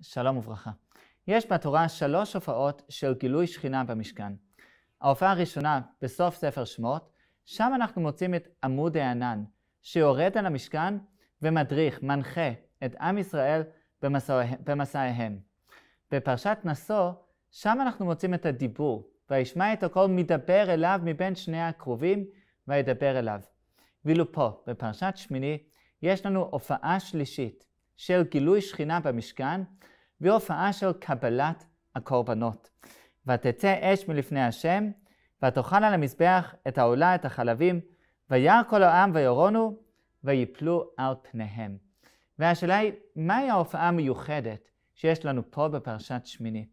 שלום וברכה. יש בתורה שלוש הופעות של גילוי שכינה במשכן. ההופעה הראשונה בסוף ספר שמות, שם אנחנו מוצאים את עמוד הענן, שיורד על המשכן ומדריך, מנחה, את עם ישראל במסעיהם. בפרשת נשוא, שם אנחנו מוצאים את הדיבור, וישמע את הכל מדבר אליו מבין שני הקרובים, וידבר אליו. ואילו פה, בפרשת שמיני, יש לנו הופעה שלישית, של גילוי שכינה במשכן והופעה של קבלת הקורבנות. ותצא אש מלפני השם, ותאכל על המזבח את העולה, את החלבים, וירא כל העם וירונו, ויפלו על פניהם. והשאלה היא, מהי ההופעה המיוחדת שיש לנו פה בפרשת שמיני?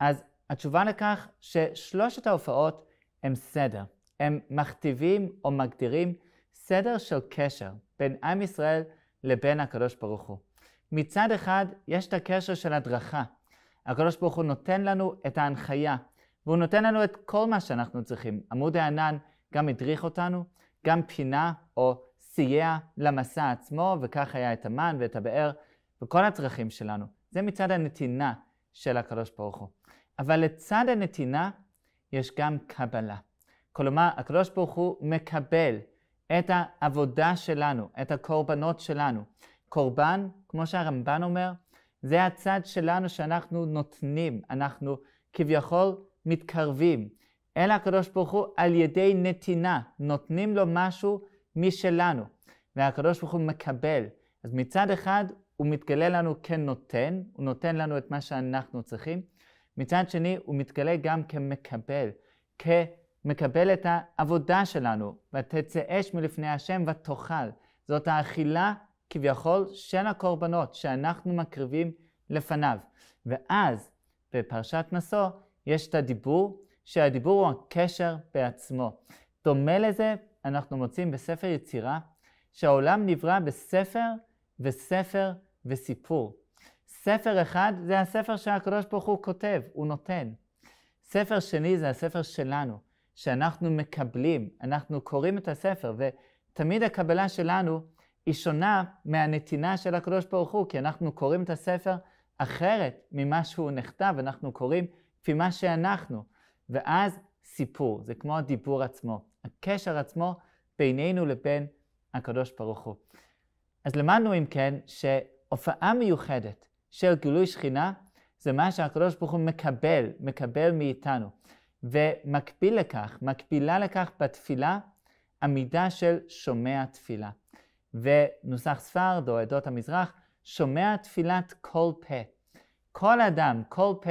אז התשובה לכך ששלושת ההופעות הם סדר. הם מכתיבים או מגדירים סדר של קשר בין עם ישראל לבין הקדוש ברוך הוא. מצד אחד, יש את הקשר של הדרכה. הקדוש ברוך הוא נותן לנו את ההנחיה, והוא נותן לנו את כל מה שאנחנו צריכים. עמוד הענן גם הדריך אותנו, גם פינה או סייע למסע עצמו, וכך היה את המן ואת הבאר, וכל הצרכים שלנו. זה מצד הנתינה של הקדוש ברוך הוא. אבל לצד הנתינה יש גם קבלה. כלומר, הקדוש ברוך הוא מקבל את העבודה שלנו, את הקורבנות שלנו. קורבן, כמו שהרמב"ן אומר, זה הצד שלנו שאנחנו נותנים, אנחנו כביכול מתקרבים אל הקדוש ברוך הוא על ידי נתינה, נותנים לו משהו משלנו, והקדוש ברוך הוא מקבל. אז מצד אחד הוא מתגלה לנו כנותן, הוא נותן לנו את מה שאנחנו צריכים, מצד שני הוא מתגלה גם כמקבל, כ... מקבל את העבודה שלנו, אש מלפני השם ותאכל. זאת האכילה כביכול של הקורבנות שאנחנו מקריבים לפניו. ואז בפרשת נשוא יש את הדיבור, שהדיבור הוא הקשר בעצמו. דומה לזה אנחנו מוצאים בספר יצירה, שהעולם נברא בספר וספר וסיפור. ספר אחד זה הספר שהקדוש ברוך הוא כותב, הוא נותן. ספר שני זה הספר שלנו. שאנחנו מקבלים, אנחנו קוראים את הספר, ותמיד הקבלה שלנו היא שונה מהנתינה של הקדוש ברוך הוא, כי אנחנו קוראים את הספר אחרת ממה שהוא נכתב, אנחנו קוראים כפי מה שאנחנו. ואז סיפור, זה כמו הדיבור עצמו, הקשר עצמו בינינו לבין הקדוש ברוך הוא. אז למדנו אם כן שהופעה מיוחדת של גילוי שכינה זה מה שהקדוש ברוך הוא מקבל, מקבל מאיתנו. ומקביל לכך, מקבילה לכך בתפילה, עמידה של שומע תפילה. ונוסח ספרד או עדות המזרח, שומע תפילת כל פה. כל אדם, כל פה,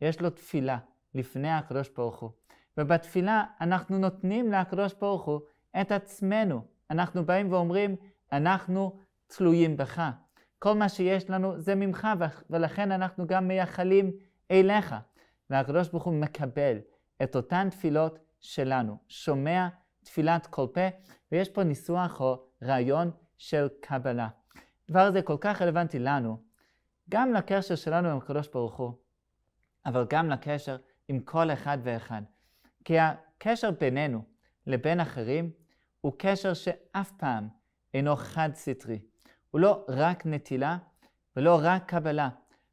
יש לו תפילה לפני הקדוש ברוך הוא. ובתפילה אנחנו נותנים לקדוש ברוך הוא את עצמנו. אנחנו באים ואומרים, אנחנו תלויים בך. כל מה שיש לנו זה ממך, ולכן אנחנו גם מייחלים אליך. והקדוש ברוך הוא מקבל. את אותן תפילות שלנו, שומע תפילת כל פה, ויש פה ניסוח או רעיון של קבלה. הדבר הזה כל כך רלוונטי לנו, גם לקשר שלנו עם הקדוש ברוך הוא, אבל גם לקשר עם כל אחד ואחד. כי הקשר בינינו לבין אחרים הוא קשר שאף פעם אינו חד-סטרי. הוא לא רק נטילה ולא רק קבלה.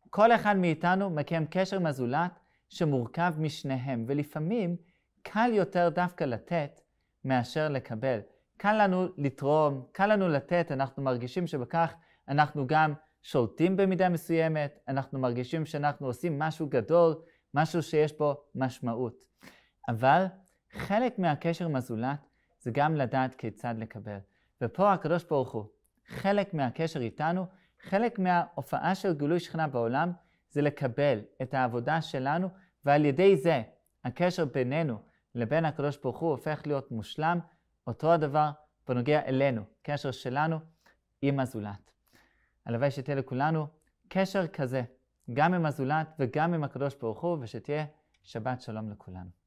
כל אחד מאיתנו מקיים קשר עם הזולת שמורכב משניהם, ולפעמים קל יותר דווקא לתת מאשר לקבל. קל לנו לתרום, קל לנו לתת, אנחנו מרגישים שבכך אנחנו גם שולטים במידה מסוימת, אנחנו מרגישים שאנחנו עושים משהו גדול, משהו שיש בו משמעות. אבל חלק מהקשר עם הזולת זה גם לדעת כיצד לקבל. ופה הקדוש ברוך הוא, חלק מהקשר איתנו, חלק מההופעה של גילוי שכנה בעולם, זה לקבל את העבודה שלנו, ועל ידי זה הקשר בינינו לבין הקדוש ברוך הוא הופך להיות מושלם, אותו הדבר בנוגע אלינו, קשר שלנו עם הזולת. הלוואי שתהיה לכולנו קשר כזה, גם עם הזולת וגם עם הקדוש ברוך הוא, ושתהיה שבת שלום לכולנו.